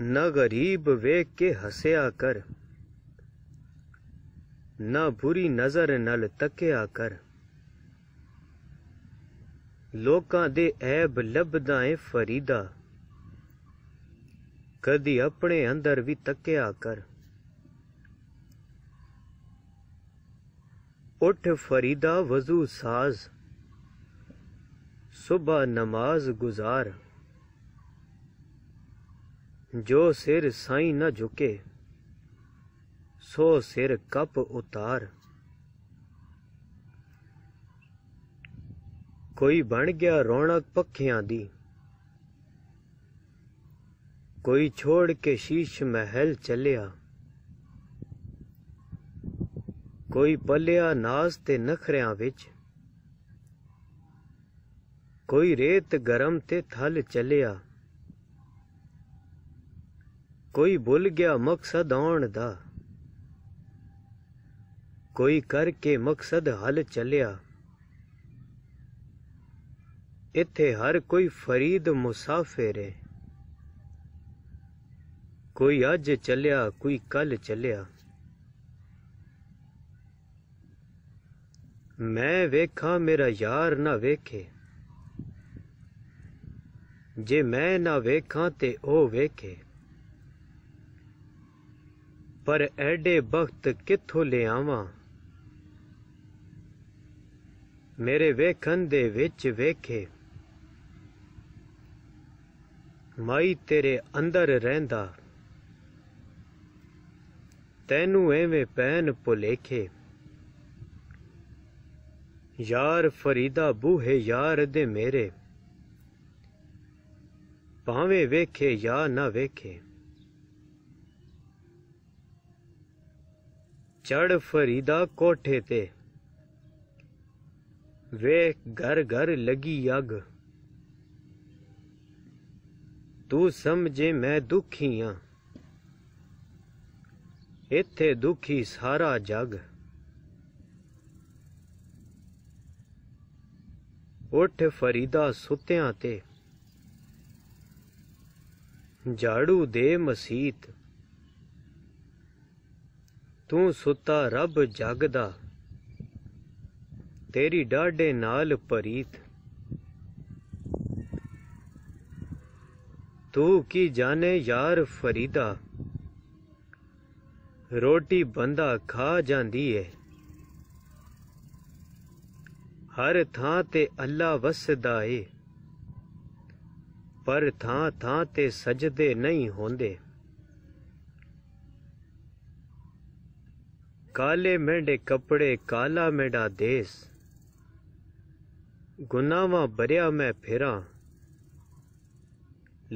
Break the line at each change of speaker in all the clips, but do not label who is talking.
ਨਾ ਗਰੀਬ ਵੇਖ ਕੇ ਹਸਿਆ ਕਰ ਨਾ ਬੁਰੀ ਨਜ਼ਰ ਨਾਲ ਤੱਕਿਆ ਕਰ ਲੋਕਾਂ ਦੇ ਐਬ ਲੱਭਦਾ ਏ ਫਰੀਦਾ ਕਦੀ ਆਪਣੇ ਅੰਦਰ ਵੀ ਤੱਕਿਆ ਕਰ ਉਠ ਫਰੀਦਾ ਵਜ਼ੂ ਸਾਜ਼ ਸੁਬਾ ਨਮਾਜ਼ ਗੁਜ਼ਾਰ ਜੋ ਸਿਰ ਸਾਈ ਨਾ ਝੁਕੇ ਸੋ ਸਿਰ ਕੱਪ ਉਤਾਰ ਕੋਈ ਬਣ ਗਿਆ ਰੌਣਕ ਪੱਖਿਆਂ ਦੀ ਕੋਈ ਛੋੜ ਕੇ ਸ਼ੀਸ਼ ਮਹਿਲ ਚੱਲਿਆ ਕੋਈ ਪੱਲਿਆ ਨਾਸ ਤੇ ਨਖਰਿਆਂ ਵਿੱਚ ਕੋਈ ਰੇਤ ਗਰਮ ਤੇ ਥਲ ਚੱਲਿਆ ਕੋਈ ਭੁੱਲ ਗਿਆ ਮਕਸਦ ਆਉਣ ਦਾ ਕੋਈ ਕਰਕੇ ਮਕਸਦ ਹਲ ਚੱਲਿਆ ਇੱਥੇ ਹਰ ਕੋਈ ਫਰੀਦ ਮੁਸਾਫਿਰ ਹੈ ਕੋਈ ਅੱਜ ਚੱਲਿਆ ਕੋਈ ਕੱਲ ਚੱਲਿਆ ਮੈਂ ਵੇਖਾਂ ਮੇਰਾ ਯਾਰ ਨਾ ਵੇਖੇ ਜੇ ਮੈਂ ਨਾ ਵੇਖਾਂ ਤੇ ਉਹ ਵੇਖੇ ਪਰ ਐਡੇ ਬਖਤ ਕਿੱਥੋਂ ਲਿਆਵਾਂ ਮੇਰੇ ਵੇਖਣ ਦੇ ਵਿੱਚ ਵੇਖੇ ਮਾਈ ਤੇਰੇ ਅੰਦਰ ਰਹਿੰਦਾ ਤੈਨੂੰ ਐਵੇਂ ਪੈਨ ਭੁਲੇਖੇ ਯਾਰ ਫਰੀਦਾ ਬੂਹੇ ਯਾਰ ਦੇ ਮੇਰੇ ਭਾਵੇਂ ਵੇਖੇ ਜਾਂ ਨਾ ਵੇਖੇ ਚੜ ਫਰੀਦਾ ਕੋਠੇ ਤੇ ਵੇਖ ਘਰ ਘਰ ਲੱਗੀ ਅਗ ਤੂੰ ਸਮਝੇ ਮੈਂ ਦੁਖੀ ਆ ਇੱਥੇ ਦੁਖੀ ਸਾਰਾ ਜਗ ਉੱਠ ਫਰੀਦਾ ਸੁੱਤਿਆਂ ਤੇ ਝਾੜੂ ਦੇ ਮਸੀਤ ਤੂੰ ਸੁੱਤਾ ਰੱਬ ਜਗਦਾ ਤੇਰੀ ਡਾਢੇ ਨਾਲ ਪਰੀਤ ਤੂੰ ਕੀ ਜਾਣੇ ਯਾਰ ਫਰੀਦਾ ਰੋਟੀ ਬੰਦਾ ਖਾ ਜਾਂਦੀ ਏ ਹਰ ਥਾਂ ਤੇ ਅੱਲਾ ਵਸਦਾ ਏ ਪਰ ਥਾਂ ਥਾਂ ਤੇ ਸਜਦੇ ਨਹੀਂ ਹੁੰਦੇ काले मेढे कपड़े काला मेढा देश गुनावा बरिया मैं फिरा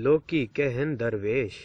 लोकी कहन दरवेश